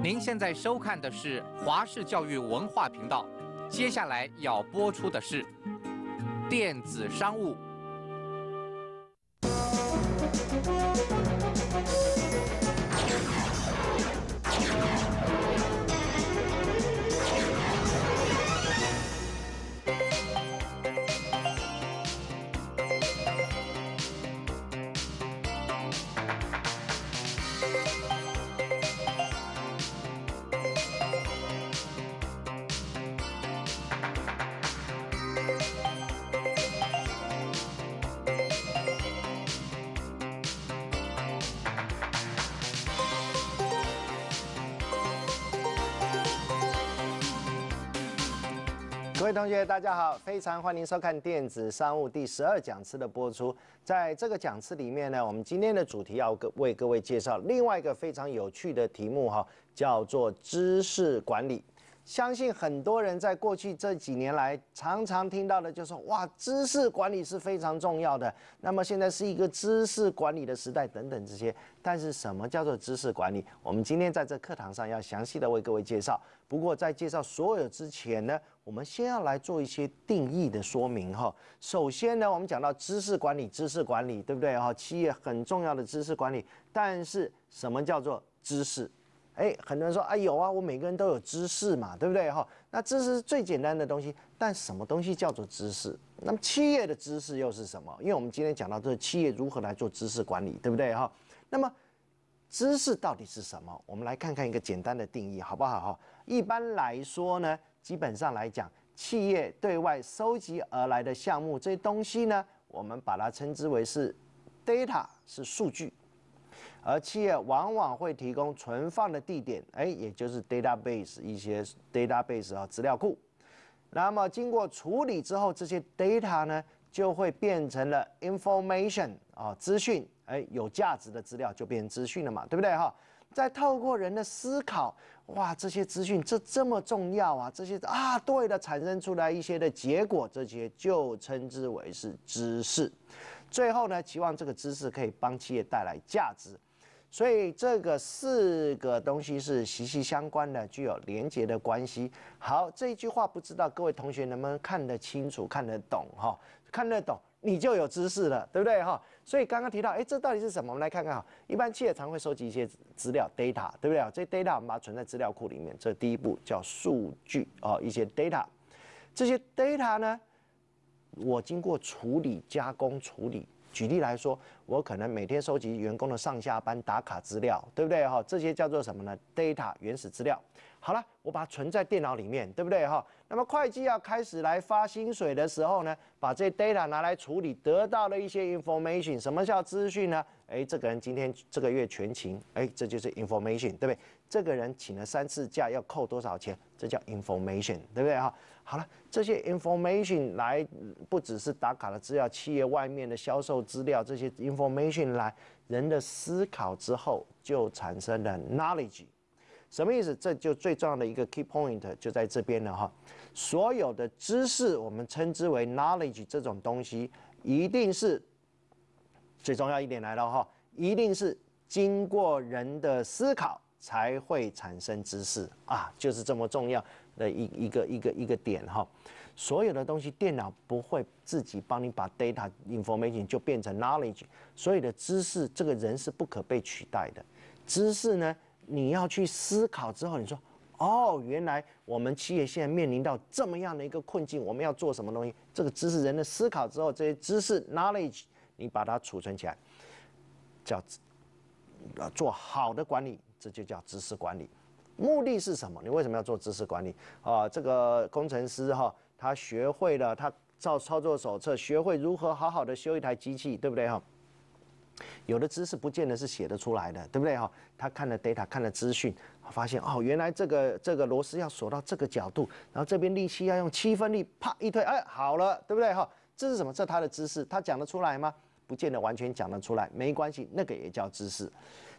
您现在收看的是华视教育文化频道，接下来要播出的是电子商务。同学，大家好，非常欢迎收看电子商务第十二讲次的播出。在这个讲次里面呢，我们今天的主题要各为各位介绍另外一个非常有趣的题目哈，叫做知识管理。相信很多人在过去这几年来，常常听到的就是哇，知识管理是非常重要的。那么现在是一个知识管理的时代等等这些。但是什么叫做知识管理？我们今天在这课堂上要详细的为各位介绍。不过在介绍所有之前呢。我们先要来做一些定义的说明哈。首先呢，我们讲到知识管理，知识管理对不对哈？企业很重要的知识管理，但是什么叫做知识？哎，很多人说啊，有啊，我每个人都有知识嘛，对不对哈？那知识是最简单的东西，但什么东西叫做知识？那么企业的知识又是什么？因为我们今天讲到这，企业如何来做知识管理，对不对哈？那么知识到底是什么？我们来看看一个简单的定义好不好哈？一般来说呢。基本上来讲，企业对外收集而来的项目，这些东西呢，我们把它称之为是 data，是数据。而企业往往会提供存放的地点，哎，也就是 database，一些 database 啊，资料库。那么经过处理之后，这些 data 呢，就会变成了 information，啊，资讯，哎，有价值的资料就变成资讯了嘛，对不对哈？在透过人的思考，哇，这些资讯这这么重要啊，这些啊，对了，产生出来一些的结果，这些就称之为是知识。最后呢，期望这个知识可以帮企业带来价值。所以这个四个东西是息息相关的，具有连结的关系。好，这一句话不知道各位同学能不能看得清楚、看得懂哈？看得懂你就有知识了，对不对哈？所以刚刚提到，哎，这到底是什么？我们来看看哈，一般企业常会收集一些资料 data，对不对啊？这 data 我们把它存在资料库里面，这第一步叫数据啊，一些 data，这些 data 呢，我经过处理加工处理，举例来说，我可能每天收集员工的上下班打卡资料，对不对哈？这些叫做什么呢？data 原始资料。好了，我把它存在电脑里面，对不对哈？那么会计要开始来发薪水的时候呢，把这 data 拿来处理，得到了一些 information。什么叫资讯呢？哎，这个人今天这个月全勤，哎，这就是 information，对不对？这个人请了三次假，要扣多少钱？这叫 information，对不对哈？好了，这些 information 来不只是打卡的资料，企业外面的销售资料，这些 information 来人的思考之后就产生了 knowledge。什么意思？这就最重要的一个 key point 就在这边了哈。所有的知识，我们称之为 knowledge 这种东西，一定是最重要一点来了哈。一定是经过人的思考才会产生知识啊，就是这么重要的一一个一个一个点哈。所有的东西，电脑不会自己帮你把 data information 就变成 knowledge。所有的知识，这个人是不可被取代的。知识呢？你要去思考之后，你说，哦，原来我们企业现在面临到这么样的一个困境，我们要做什么东西？这个知识，人的思考之后，这些知识 （knowledge），你把它储存起来，叫做好的管理，这就叫知识管理。目的是什么？你为什么要做知识管理啊？这个工程师哈，他学会了，他照操作手册，学会如何好好的修一台机器，对不对哈？有的知识不见得是写得出来的，对不对哈？他看了 data，看了资讯，发现哦，原来这个这个螺丝要锁到这个角度，然后这边力气要用七分力，啪一推，哎，好了，对不对哈？这是什么？这他的知识，他讲得出来吗？不见得完全讲得出来，没关系，那个也叫知识。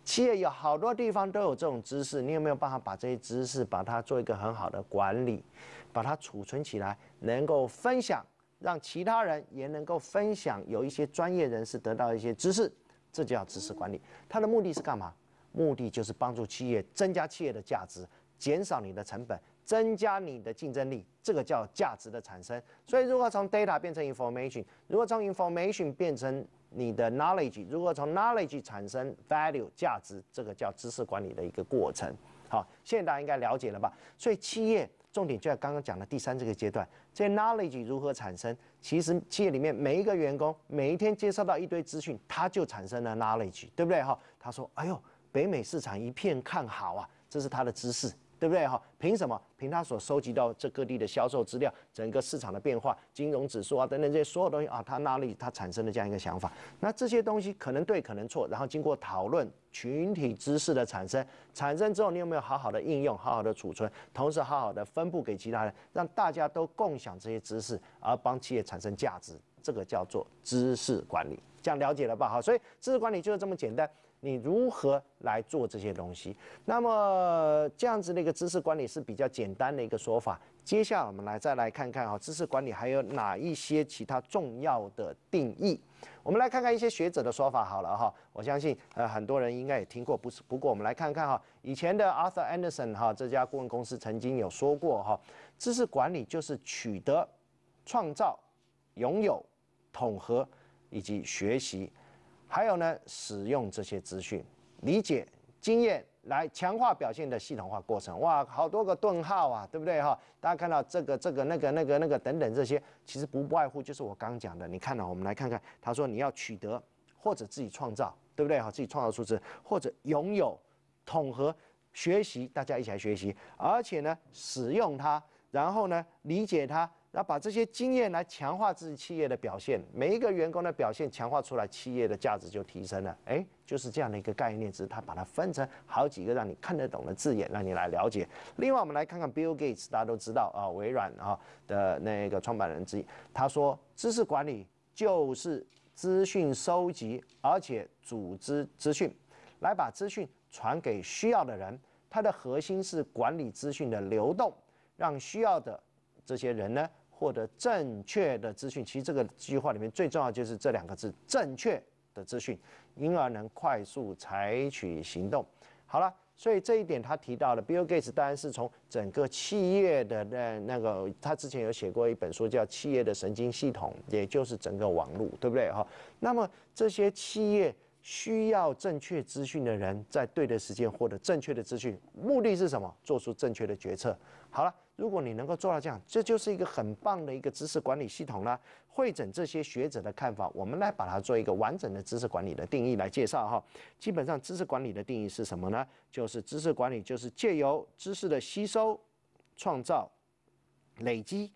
企业有好多地方都有这种知识，你有没有办法把这些知识把它做一个很好的管理，把它储存起来，能够分享，让其他人也能够分享，有一些专业人士得到一些知识。这叫知识管理，它的目的是干嘛？目的就是帮助企业增加企业的价值，减少你的成本，增加你的竞争力。这个叫价值的产生。所以，如何从 data 变成 information？如何从 information 变成你的 knowledge？如何从 knowledge 产生 value 价值？这个叫知识管理的一个过程。好，现在大家应该了解了吧？所以，企业。重点就在刚刚讲的第三这个阶段，这 knowledge 如何产生？其实企业里面每一个员工每一天接收到一堆资讯，他就产生了 knowledge，对不对哈？他说：“哎呦，北美市场一片看好啊，这是他的知识。”对不对哈？凭什么？凭他所收集到这各地的销售资料、整个市场的变化、金融指数啊等等这些所有东西啊，他那里他产生的这样一个想法，那这些东西可能对可能错，然后经过讨论，群体知识的产生，产生之后你有没有好好的应用、好好的储存，同时好好的分布给其他人，让大家都共享这些知识，而帮企业产生价值，这个叫做知识管理。这样了解了吧？好，所以知识管理就是这么简单。你如何来做这些东西？那么这样子的一个知识管理是比较简单的一个说法。接下来我们来再来看看哈，知识管理还有哪一些其他重要的定义？我们来看看一些学者的说法好了哈。我相信呃很多人应该也听过，不是？不过我们来看看哈，以前的 Arthur Anderson 哈这家顾问公司曾经有说过哈，知识管理就是取得、创造、拥有、统合以及学习。还有呢，使用这些资讯、理解、经验来强化表现的系统化过程。哇，好多个顿号啊，对不对哈？大家看到这个、这个、那个、那个、那个等等这些，其实不外乎就是我刚讲的。你看到，我们来看看，他说你要取得或者自己创造，对不对哈？自己创造数字或者拥有，统合、学习，大家一起来学习，而且呢，使用它，然后呢，理解它。然后把这些经验来强化自己企业的表现，每一个员工的表现强化出来，企业的价值就提升了。哎，就是这样的一个概念，只是他把它分成好几个让你看得懂的字眼，让你来了解。另外，我们来看看 Bill Gates，大家都知道啊，微软啊的那个创办人之一，他说：“知识管理就是资讯收集，而且组织资讯，来把资讯传给需要的人。它的核心是管理资讯的流动，让需要的这些人呢。”获得正确的资讯，其实这个句话里面最重要就是这两个字“正确的资讯”，因而能快速采取行动。好了，所以这一点他提到了，Bill Gates 当然是从整个企业的那那个，他之前有写过一本书叫《企业的神经系统》，也就是整个网络，对不对哈？那么这些企业。需要正确资讯的人，在对的时间获得正确的资讯，目的是什么？做出正确的决策。好了，如果你能够做到这样，这就是一个很棒的一个知识管理系统了。会整这些学者的看法，我们来把它做一个完整的知识管理的定义来介绍哈。基本上，知识管理的定义是什么呢？就是知识管理就是借由知识的吸收、创造、累积、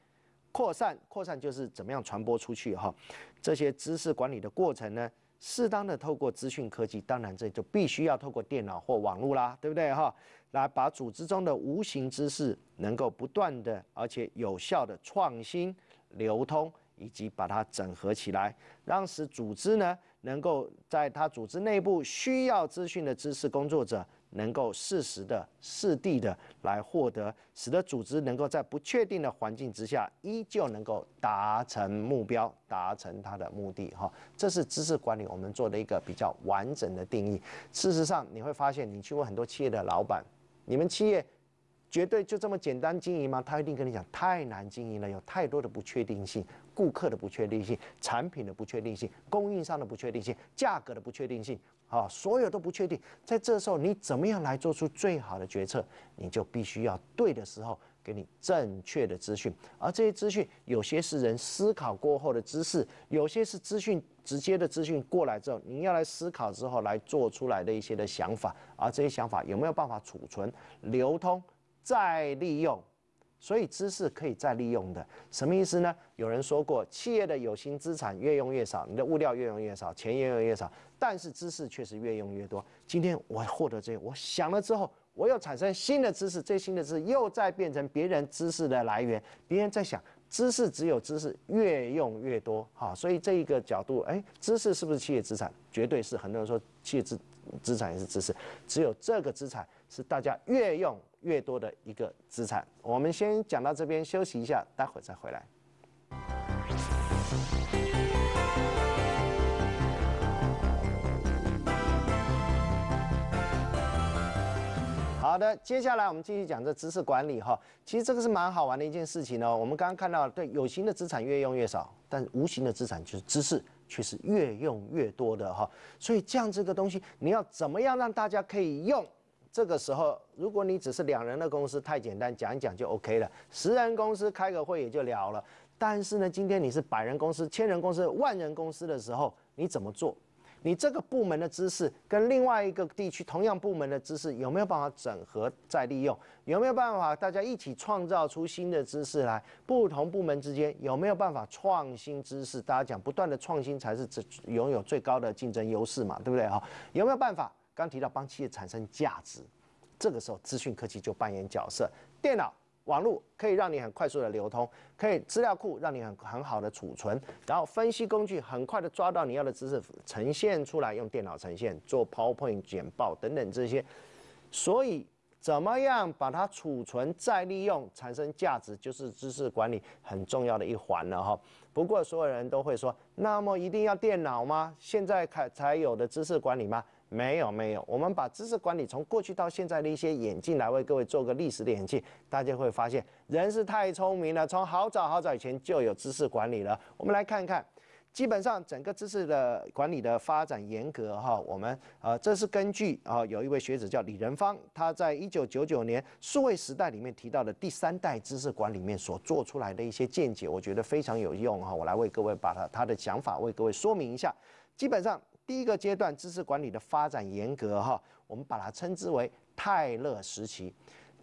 扩散，扩散就是怎么样传播出去哈。这些知识管理的过程呢？适当的透过资讯科技，当然这就必须要透过电脑或网络啦，对不对哈？来把组织中的无形知识能够不断的而且有效的创新流通，以及把它整合起来，让使组织呢能够在它组织内部需要资讯的知识工作者。能够适时的、适地的来获得，使得组织能够在不确定的环境之下，依旧能够达成目标，达成它的目的。哈，这是知识管理我们做的一个比较完整的定义。事实上，你会发现，你去问很多企业的老板，你们企业绝对就这么简单经营吗？他一定跟你讲，太难经营了，有太多的不确定性，顾客的不确定性，产品的不确定性，供应商的不确定性，价格的不确定性。啊，所有都不确定，在这时候你怎么样来做出最好的决策？你就必须要对的时候给你正确的资讯，而这些资讯有些是人思考过后的知识，有些是资讯直接的资讯过来之后，你要来思考之后来做出来的一些的想法，而这些想法有没有办法储存、流通、再利用？所以知识可以再利用的，什么意思呢？有人说过，企业的有形资产越用越少，你的物料越用越少，钱越用越少，但是知识确实越用越多。今天我获得这些，我想了之后，我又产生新的知识，最新的知识又再变成别人知识的来源，别人在想知识只有知识越用越多哈。所以这一个角度，哎，知识是不是企业资产？绝对是，很多人说企业资资产也是知识，只有这个资产。是大家越用越多的一个资产。我们先讲到这边，休息一下，待会再回来。好的，接下来我们继续讲这知识管理哈。其实这个是蛮好玩的一件事情哦。我们刚刚看到，对有形的资产越用越少，但是无形的资产就是知识却是越用越多的哈。所以这样这个东西，你要怎么样让大家可以用？这个时候，如果你只是两人的公司，太简单，讲一讲就 OK 了。十人公司开个会也就了了。但是呢，今天你是百人公司、千人公司、万人公司的时候，你怎么做？你这个部门的知识跟另外一个地区同样部门的知识有没有办法整合再利用？有没有办法大家一起创造出新的知识来？不同部门之间有没有办法创新知识？大家讲，不断的创新才是拥有最高的竞争优势嘛，对不对哈？有没有办法？刚提到帮企业产生价值，这个时候资讯科技就扮演角色。电脑、网络可以让你很快速的流通，可以资料库让你很很好的储存，然后分析工具很快的抓到你要的知识，呈现出来，用电脑呈现，做 PowerPoint 简报等等这些。所以，怎么样把它储存再利用，产生价值，就是知识管理很重要的一环了哈。不过，所有人都会说，那么一定要电脑吗？现在才才有的知识管理吗？没有没有，我们把知识管理从过去到现在的一些演进来为各位做个历史的演进，大家会发现人是太聪明了，从好早好早以前就有知识管理了。我们来看看，基本上整个知识的管理的发展严格哈，我们呃这是根据啊有一位学者叫李仁芳，他在一九九九年数位时代里面提到的第三代知识管理里面所做出来的一些见解，我觉得非常有用哈。我来为各位把他他的想法为各位说明一下，基本上。第一个阶段，知识管理的发展严格哈，我们把它称之为泰勒时期。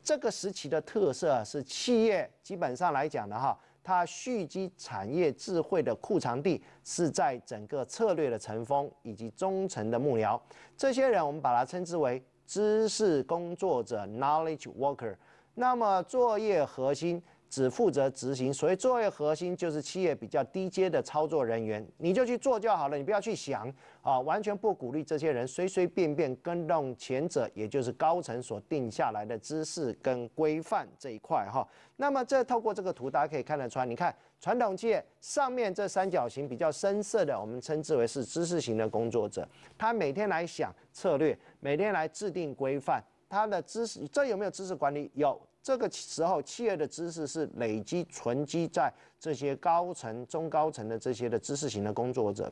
这个时期的特色是，企业基本上来讲的哈，它蓄积产业智慧的库藏地是在整个策略的尘封以及中层的幕僚。这些人我们把它称之为知识工作者 （knowledge worker）。那么，作业核心。只负责执行，所以作为核心就是企业比较低阶的操作人员，你就去做就好了，你不要去想，啊，完全不鼓励这些人随随便便跟动前者，也就是高层所定下来的知识跟规范这一块哈。那么这透过这个图，大家可以看得出来，你看传统企业上面这三角形比较深色的，我们称之为是知识型的工作者，他每天来想策略，每天来制定规范，他的知识这有没有知识管理？有。这个时候，企业的知识是累积、存积在这些高层、中高层的这些的知识型的工作者。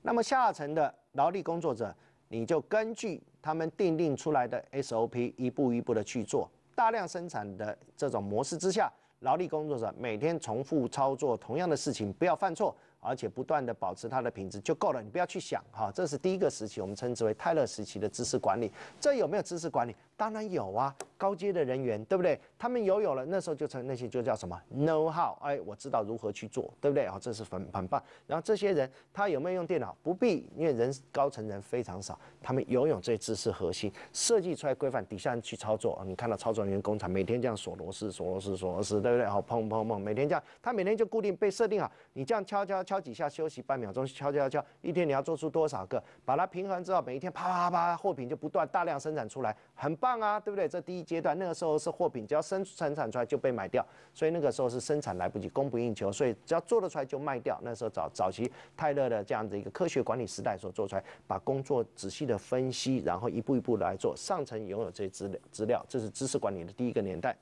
那么下层的劳力工作者，你就根据他们订定出来的 SOP 一步一步的去做。大量生产的这种模式之下，劳力工作者每天重复操作同样的事情，不要犯错，而且不断的保持它的品质就够了。你不要去想哈，这是第一个时期，我们称之为泰勒时期的知识管理。这有没有知识管理？当然有啊，高阶的人员，对不对？他们游泳了，那时候就成那些就叫什么 know how，哎，我知道如何去做，对不对哦，这是很很棒。然后这些人他有没有用电脑？不必，因为人高层人非常少，他们游泳这些知识核心设计出来规范，底下人去操作。啊，你看到操作人员工厂每天这样锁螺丝、锁螺丝、锁螺丝，对不对？好，砰砰砰，每天这样，他每天就固定被设定好，你这样敲敲敲几下，休息半秒钟，敲敲敲，一天你要做出多少个，把它平衡之后，每一天啪啪啪，货品就不断大量生产出来，很棒。啊，对不对？这第一阶段，那个时候是货品只要生生产出来就被买掉，所以那个时候是生产来不及，供不应求，所以只要做得出来就卖掉。那时候早早期泰勒的这样的一个科学管理时代所做出来，把工作仔细的分析，然后一步一步来做。上层拥有这些资资料，这是知识管理的第一个年代。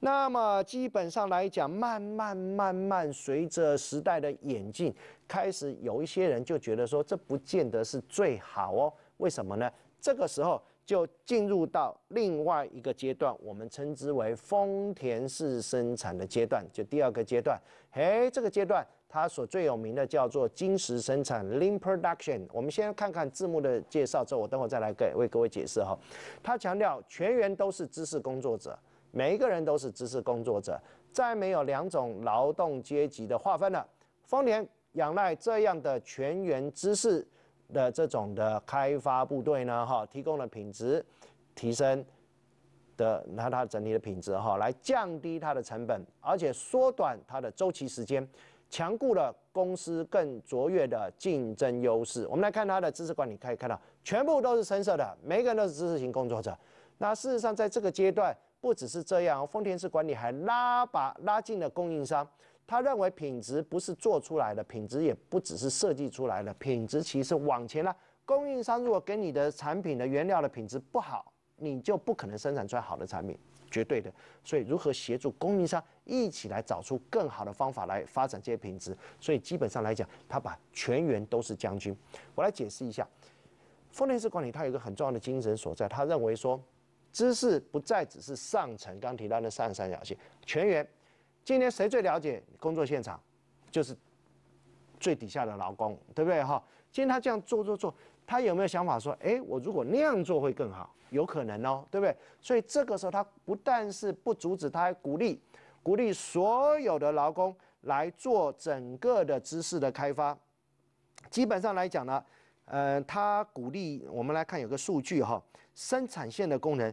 那么基本上来讲，慢慢慢慢随着时代的演进，开始有一些人就觉得说，这不见得是最好哦。为什么呢？这个时候。就进入到另外一个阶段，我们称之为丰田式生产的阶段，就第二个阶段。哎，这个阶段它所最有名的叫做金石生产 （Lean Production）。我们先看看字幕的介绍，之后我等会再来给为各位解释哈。它强调全员都是知识工作者，每一个人都是知识工作者，再没有两种劳动阶级的划分了。丰田仰赖这样的全员知识。的这种的开发部队呢，哈，提供了品质提升的，那它整体的品质哈，来降低它的成本，而且缩短它的周期时间，强固了公司更卓越的竞争优势。我们来看它的知识管理，可以看到全部都是深色的，每个人都是知识型工作者。那事实上，在这个阶段，不只是这样，丰田式管理还拉把拉近了供应商。他认为品质不是做出来的，品质也不只是设计出来的，品质其实往前了。供应商如果给你的产品的原料的品质不好，你就不可能生产出来好的产品，绝对的。所以如何协助供应商一起来找出更好的方法来发展这些品质？所以基本上来讲，他把全员都是将军。我来解释一下，丰田式管理它有一个很重要的精神所在，他认为说，知识不再只是上层，刚提到的上三角形，全员。今天谁最了解工作现场，就是最底下的劳工，对不对哈？今天他这样做做做，他有没有想法说，哎，我如果那样做会更好？有可能哦，对不对？所以这个时候他不但是不阻止，他还鼓励，鼓励所有的劳工来做整个的知识的开发。基本上来讲呢，呃，他鼓励我们来看有个数据哈，生产线的工人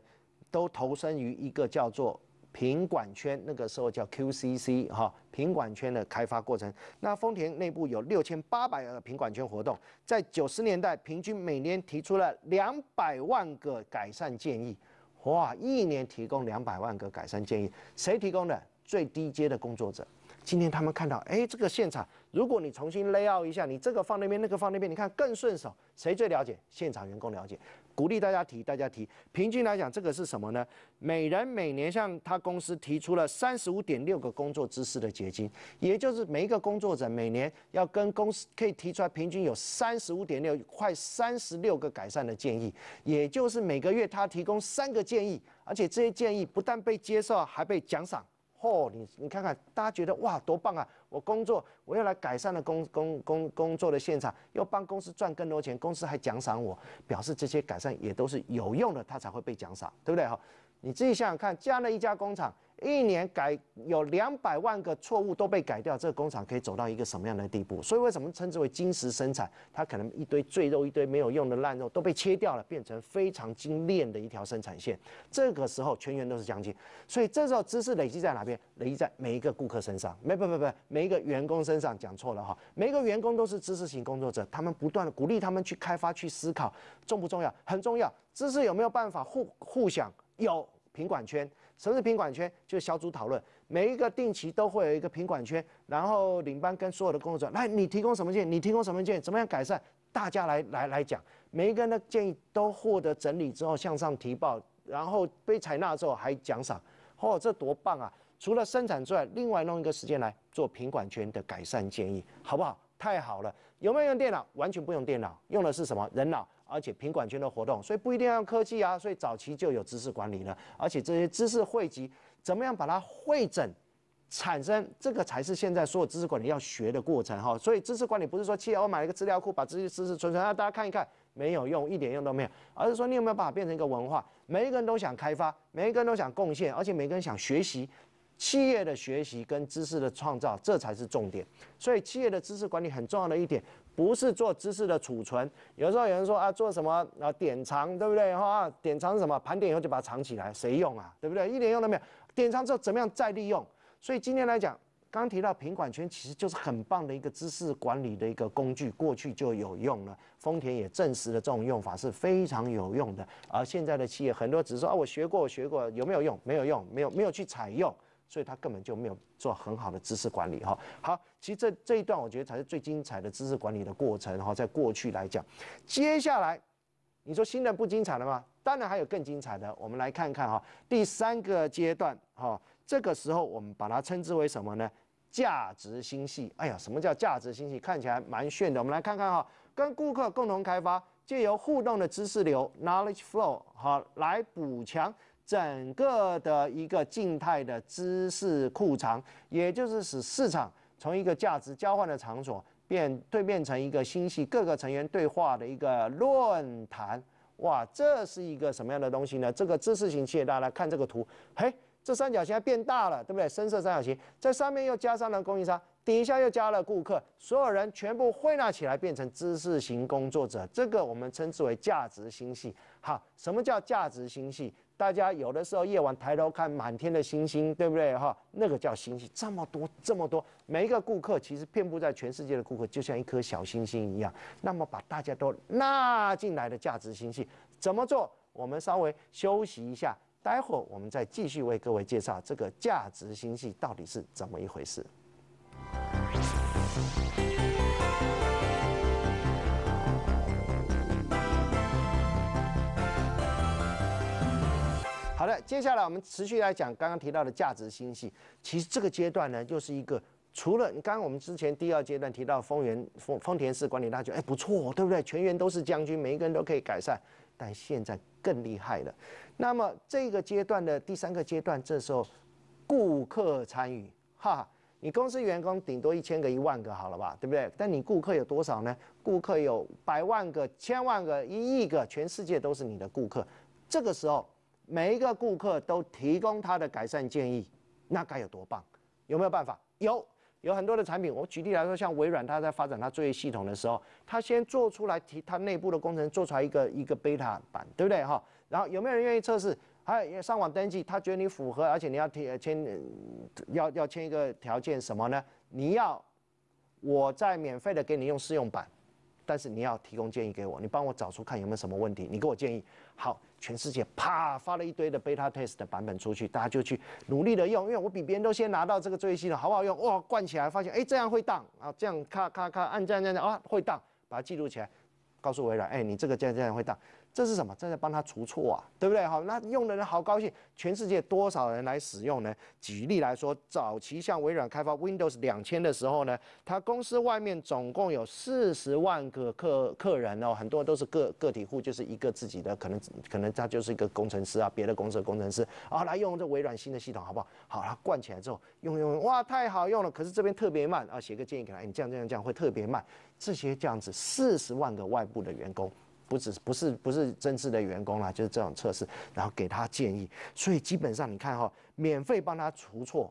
都投身于一个叫做。品管圈那个时候叫 QCC 哈，品管圈的开发过程。那丰田内部有六千八百个品管圈活动，在九十年代平均每年提出了两百万个改善建议，哇，一年提供两百万个改善建议，谁提供的？最低阶的工作者。今天他们看到，哎，这个现场，如果你重新 layout 一下，你这个放那边，那个放那边，你看更顺手，谁最了解？现场员工了解。鼓励大家提，大家提。平均来讲，这个是什么呢？每人每年向他公司提出了三十五点六个工作知识的结晶，也就是每一个工作者每年要跟公司可以提出来平均有三十五点六，快三十六个改善的建议，也就是每个月他提供三个建议，而且这些建议不但被接受，还被奖赏。嚯，你你看看，大家觉得哇，多棒啊！我工作，我要来改善了工工工工作的现场，又帮公司赚更多钱，公司还奖赏我，表示这些改善也都是有用的，他才会被奖赏，对不对哈？你自己想想看，加了一家工厂。一年改有两百万个错误都被改掉，这个工厂可以走到一个什么样的地步？所以为什么称之为精石生产？它可能一堆赘肉、一堆没有用的烂肉都被切掉了，变成非常精炼的一条生产线。这个时候全员都是将军，所以这时候知识累积在哪边？累积在每一个顾客身上？没不不不，每一个员工身上讲错了哈。每一个员工都是知识型工作者，他们不断的鼓励他们去开发、去思考，重不重要？很重要。知识有没有办法互互享？有，品管圈。什么是品管圈？就是小组讨论，每一个定期都会有一个品管圈，然后领班跟所有的工作者来，你提供什么建议？你提供什么建议？怎么样改善？大家来来来讲，每一个人的建议都获得整理之后向上提报，然后被采纳之后还奖赏，哦，这多棒啊！除了生产之外，另外弄一个时间来做品管圈的改善建议，好不好？太好了！有没有用电脑？完全不用电脑，用的是什么人脑？而且，品管圈的活动，所以不一定要科技啊，所以早期就有知识管理了。而且这些知识汇集，怎么样把它会诊，产生这个才是现在所有知识管理要学的过程哈。所以知识管理不是说企业我买了一个资料库，把这些知识存存，让大家看一看，没有用，一点用都没有，而是说你有没有办法变成一个文化，每一个人都想开发，每一个人都想贡献，而且每个人想学习，企业的学习跟知识的创造，这才是重点。所以企业的知识管理很重要的一点。不是做知识的储存，有时候有人说啊，做什么啊，典藏，对不对？哈，典藏是什么？盘点以后就把它藏起来，谁用啊？对不对？一点用都没有。典藏之后怎么样再利用？所以今天来讲，刚提到品管圈，其实就是很棒的一个知识管理的一个工具，过去就有用了。丰田也证实了这种用法是非常有用的。而现在的企业很多只是说啊，我学过，我学过，有没有用？没有用，没有没有去采用。所以他根本就没有做很好的知识管理哈。好，其实这这一段我觉得才是最精彩的知识管理的过程哈。在过去来讲，接下来你说新人不精彩了吗？当然还有更精彩的，我们来看看哈。第三个阶段哈，这个时候我们把它称之为什么呢？价值星系。哎呀，什么叫价值星系？看起来蛮炫的。我们来看看哈，跟顾客共同开发，借由互动的知识流 （knowledge flow） 哈，来补强。整个的一个静态的知识库藏，也就是使市场从一个价值交换的场所变蜕变成一个星系各个成员对话的一个论坛。哇，这是一个什么样的东西呢？这个知识型企业，大家来看这个图。嘿，这三角形还变大了，对不对？深色三角形在上面又加上了供应商，底下又加了顾客，所有人全部归纳起来变成知识型工作者。这个我们称之为价值星系。好，什么叫价值星系？大家有的时候夜晚抬头看满天的星星，对不对哈？那个叫星系，这么多这么多，每一个顾客其实遍布在全世界的顾客，就像一颗小星星一样。那么把大家都纳进来的价值星系怎么做？我们稍微休息一下，待会儿我们再继续为各位介绍这个价值星系到底是怎么一回事。好的，接下来我们持续来讲刚刚提到的价值星系。其实这个阶段呢，就是一个除了刚刚我们之前第二阶段提到丰源丰田市管理大局，哎，不错，对不对？全员都是将军，每一个人都可以改善。但现在更厉害了。那么这个阶段的第三个阶段，这时候顾客参与，哈，你公司员工顶多一千个、一万个，好了吧，对不对？但你顾客有多少呢？顾客有百万个、千万个、一亿个，全世界都是你的顾客。这个时候。每一个顾客都提供他的改善建议，那该有多棒！有没有办法？有，有很多的产品。我举例来说，像微软，它在发展它作业系统的时候，它先做出来提，它内部的工程做出来一个一个 beta 版，对不对哈？然后有没有人愿意测试？还上网登记，他觉得你符合，而且你要提签，要要签一个条件什么呢？你要我在免费的给你用试用版，但是你要提供建议给我，你帮我找出看有没有什么问题，你给我建议。好。全世界啪发了一堆的 beta test 的版本出去，大家就去努力的用，因为我比别人都先拿到这个最新的，好不好用？哇，灌起来发现，哎，这样会荡啊，这样咔咔咔按这样这样啊会荡，把它记录起来，告诉微软，哎，你这个这样这样会荡。这是什么？这在帮他除错啊，对不对？好，那用的人好高兴。全世界多少人来使用呢？举例来说，早期像微软开发 Windows 两千的时候呢，他公司外面总共有四十万个客客人哦，很多都是个个体户，就是一个自己的，可能可能他就是一个工程师啊，别的公司的工程师啊，来用这微软新的系统，好不好？好，他灌起来之后用用，哇，太好用了。可是这边特别慢啊，写个建议给他，你这样这样这样会特别慢。这些这样子四十万个外部的员工。不是不是不是正式的员工啦，就是这种测试，然后给他建议，所以基本上你看哈，免费帮他除错，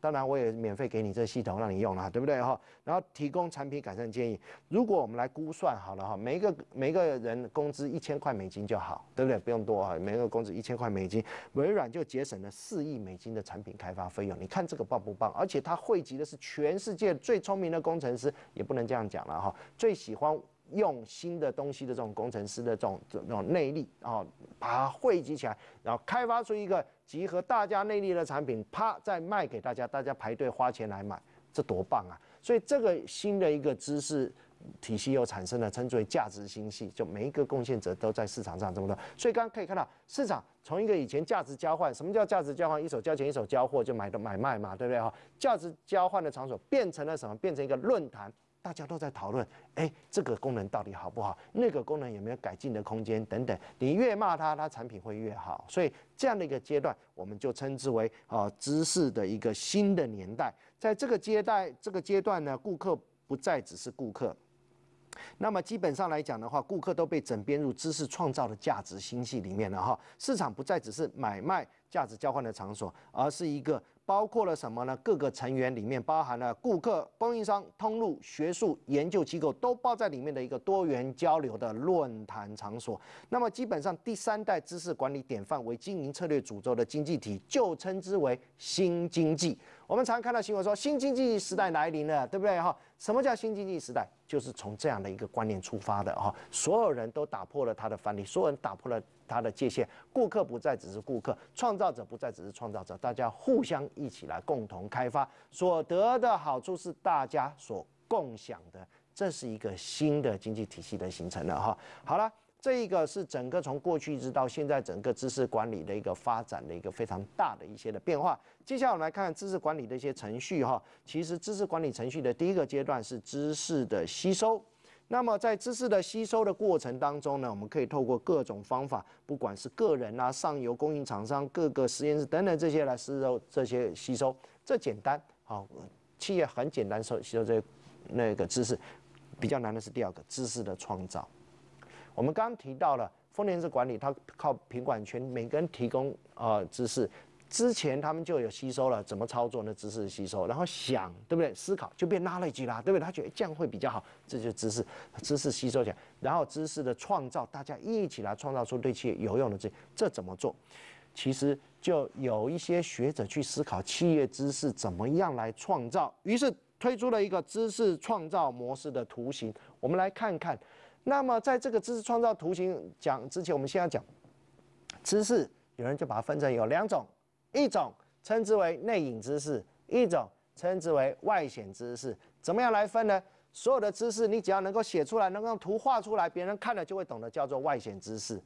当然我也免费给你这系统让你用啦，对不对哈？然后提供产品改善建议。如果我们来估算好了哈，每一个每个人工资一千块美金就好，对不对？不用多哈，每个工资一千块美金，微软就节省了四亿美金的产品开发费用。你看这个棒不棒？而且它汇集的是全世界最聪明的工程师，也不能这样讲了哈，最喜欢。用新的东西的这种工程师的这种这种内力啊，把它汇集起来，然后开发出一个集合大家内力的产品，啪，再卖给大家，大家排队花钱来买，这多棒啊！所以这个新的一个知识体系又产生了，称之为价值星系，就每一个贡献者都在市场上这么多。所以刚刚可以看到，市场从一个以前价值交换，什么叫价值交换？一手交钱一手交货就买的买卖嘛，对不对哈？价值交换的场所变成了什么？变成一个论坛。大家都在讨论，哎，这个功能到底好不好？那个功能有没有改进的空间？等等，你越骂它，它产品会越好。所以这样的一个阶段，我们就称之为啊知识的一个新的年代。在这个阶段，这个阶段呢，顾客不再只是顾客。那么基本上来讲的话，顾客都被整编入知识创造的价值星系里面了哈。市场不再只是买卖价值交换的场所，而是一个。包括了什么呢？各个成员里面包含了顾客、供应商、通路、学术研究机构，都包在里面的一个多元交流的论坛场所。那么，基本上第三代知识管理典范为经营策略主轴的经济体，就称之为新经济。我们常看到新闻说新经济时代来临了，对不对哈？什么叫新经济时代？就是从这样的一个观念出发的哈。所有人都打破了他的藩篱，所有人打破了他的界限。顾客不再只是顾客，创造者不再只是创造者，大家互相一起来共同开发，所得的好处是大家所共享的。这是一个新的经济体系的形成了哈。好了。这一个是整个从过去一直到现在整个知识管理的一个发展的一个非常大的一些的变化。接下来我们来看知识管理的一些程序哈。其实知识管理程序的第一个阶段是知识的吸收。那么在知识的吸收的过程当中呢，我们可以透过各种方法，不管是个人啊、上游供应厂商、各个实验室等等这些来吸收这些吸收。这简单，好，企业很简单收吸收这些那个知识。比较难的是第二个知识的创造。我们刚刚提到了丰田式管理，它靠品权圈，每个人提供呃知识。之前他们就有吸收了，怎么操作呢？知识吸收，然后想对不对？思考就变拉了一级啦，对不对？他觉得这样会比较好，这就知识知识吸收起来，然后知识的创造，大家一起来创造出对企业有用的这这怎么做？其实就有一些学者去思考企业知识怎么样来创造，于是推出了一个知识创造模式的图形，我们来看看。那么，在这个知识创造图形讲之前，我们先要讲知识，有人就把它分成有两种，一种称之为内隐知识，一种称之为外显知识。怎么样来分呢？所有的知识，你只要能够写出来，能够图画出来，别人看了就会懂得，叫做外显知识。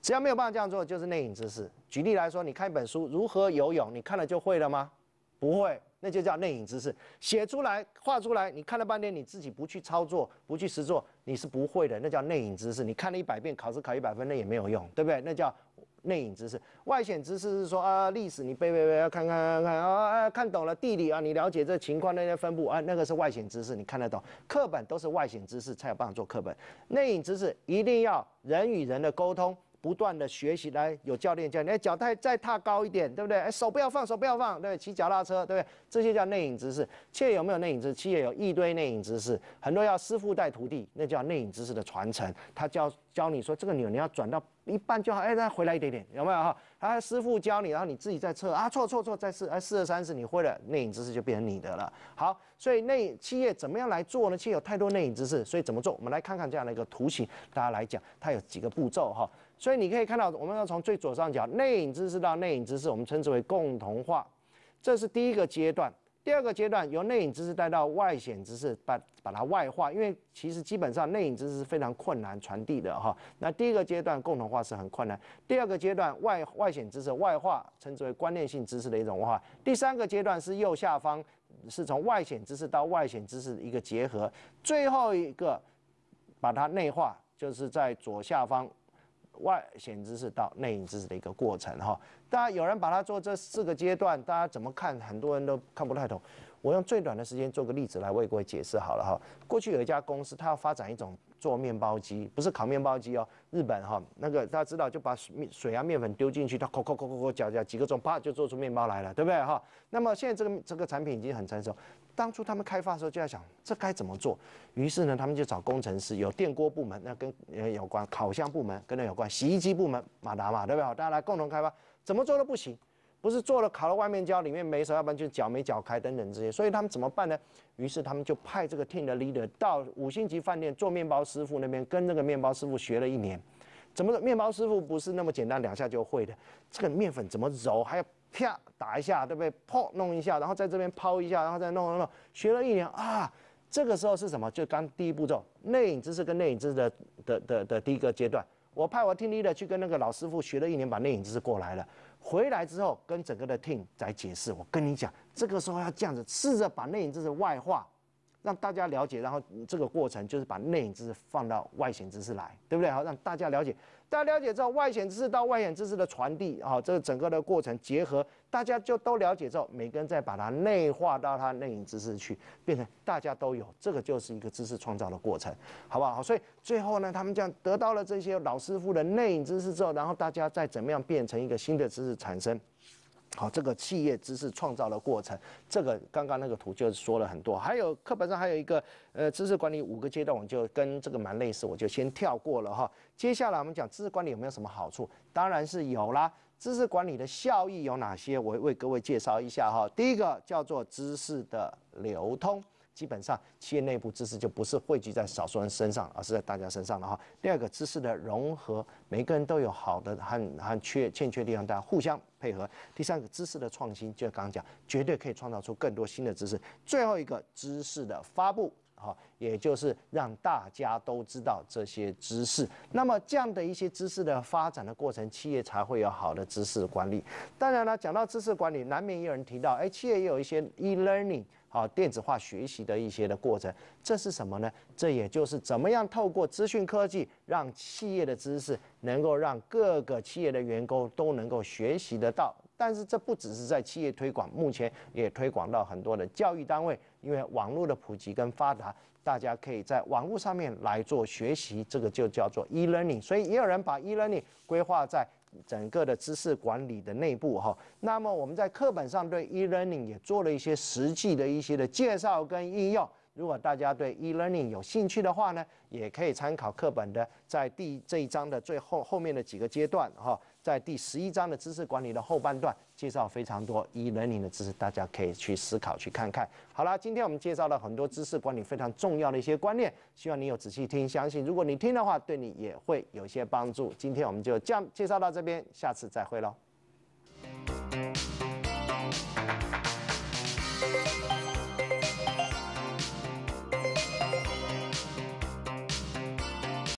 只要没有办法这样做，就是内隐知识。举例来说，你看一本书《如何游泳》，你看了就会了吗？不会，那就叫内隐知识。写出来、画出来，你看了半天，你自己不去操作、不去实做。你是不会的，那叫内隐知识。你看了一百遍，考试考一百分，那也没有用，对不对？那叫内隐知识。外显知识是说啊，历史你背背背，看看看看啊啊，看懂了；地理啊，你了解这情况，那些分布啊，那个是外显知识，你看得懂。课本都是外显知识才有办法做课本。内隐知识一定要人与人的沟通。不断的学习来，有教练教你，哎，脚再再踏高一点，对不对？哎，手不要放，手不要放，对，骑脚踏车，对不对？这些叫内隐知识。企业有没有内隐知识？企业有一堆内隐知识，很多要师傅带徒弟，那叫内隐知识的传承。他教教你说这个钮你要转到一半就好，哎，再回来一点点，有没有哈？啊，师傅教你，然后你自己再测啊，错错错，再试，哎，试了三次你会了，内隐知识就变成你的了。好，所以内企业怎么样来做呢？企业有太多内隐知识，所以怎么做？我们来看看这样的一个图形，大家来讲它有几个步骤哈。所以你可以看到，我们要从最左上角内隐知识到内隐知识，我们称之为共同化，这是第一个阶段。第二个阶段由内隐知识带到外显知识，把把它外化，因为其实基本上内隐知识是非常困难传递的哈。那第一个阶段共同化是很困难，第二个阶段外外显知识外化，称之为观念性知识的一种外化。第三个阶段是右下方，是从外显知识到外显知识的一个结合。最后一个把它内化，就是在左下方。外显知识到内隐知识的一个过程哈，大家有人把它做这四个阶段，大家怎么看？很多人都看不太懂。我用最短的时间做个例子来为各位解释好了哈。过去有一家公司，它要发展一种做面包机，不是烤面包机哦，日本哈那个大家知道，就把水啊面粉丢进去，它扣扣扣扣扣搅搅几个钟，啪就做出面包来了，对不对哈？那么现在这个这个产品已经很成熟。当初他们开发的时候就在想这该怎么做，于是呢他们就找工程师，有电锅部门那跟呃有关，烤箱部门跟那有关，洗衣机部门马达嘛对不对？好，大家来共同开发，怎么做都不行，不是做了烤了外面焦里面没熟，要不然就搅没搅开等等这些，所以他们怎么办呢？于是他们就派这个 team 的 leader 到五星级饭店做面包师傅那边，跟那个面包师傅学了一年，怎么面包师傅不是那么简单两下就会的，这个面粉怎么揉，还要。啪打一下，对不对？碰弄一下，然后在这边抛一下，然后再弄弄弄。学了一年啊，这个时候是什么？就刚第一步骤内影知识跟内影知识的的的的第一个阶段。我派我听力的去跟那个老师傅学了一年把内影知识过来了，回来之后跟整个的 team 在解释。我跟你讲，这个时候要这样子，试着把内影知识外化，让大家了解。然后这个过程就是把内影知识放到外形知识来，对不对？好，让大家了解。大家了解之后，外显知识到外显知识的传递，好，这个整个的过程结合，大家就都了解之后，每个人再把它内化到他内隐知识去，变成大家都有，这个就是一个知识创造的过程，好不好？所以最后呢，他们这样得到了这些老师傅的内隐知识之后，然后大家再怎么样变成一个新的知识产生。好，这个企业知识创造的过程，这个刚刚那个图就是说了很多，还有课本上还有一个呃知识管理五个阶段，我就跟这个蛮类似，我就先跳过了哈。接下来我们讲知识管理有没有什么好处，当然是有啦。知识管理的效益有哪些，我为各位介绍一下哈。第一个叫做知识的流通。基本上，企业内部知识就不是汇聚在少数人身上，而是在大家身上了哈。第二个，知识的融合，每个人都有好的和和缺欠缺地方，大家互相配合。第三个，知识的创新，就刚刚讲，绝对可以创造出更多新的知识。最后一个，知识的发布，哈，也就是让大家都知道这些知识。那么，这样的一些知识的发展的过程，企业才会有好的知识管理。当然了，讲到知识管理，难免有人提到，哎，企业也有一些 e learning。好，电子化学习的一些的过程，这是什么呢？这也就是怎么样透过资讯科技，让企业的知识能够让各个企业的员工都能够学习得到。但是这不只是在企业推广，目前也推广到很多的教育单位，因为网络的普及跟发达，大家可以在网络上面来做学习，这个就叫做 e-learning。所以也有人把 e-learning 规划在。整个的知识管理的内部哈，那么我们在课本上对 e-learning 也做了一些实际的一些的介绍跟应用。如果大家对 e-learning 有兴趣的话呢，也可以参考课本的在第这一章的最后后面的几个阶段哈。在第十一章的知识管理的后半段，介绍非常多以 learning 的知识，大家可以去思考去看看。好了，今天我们介绍了很多知识管理非常重要的一些观念，希望你有仔细听，相信如果你听的话，对你也会有些帮助。今天我们就这样介绍到这边，下次再会喽。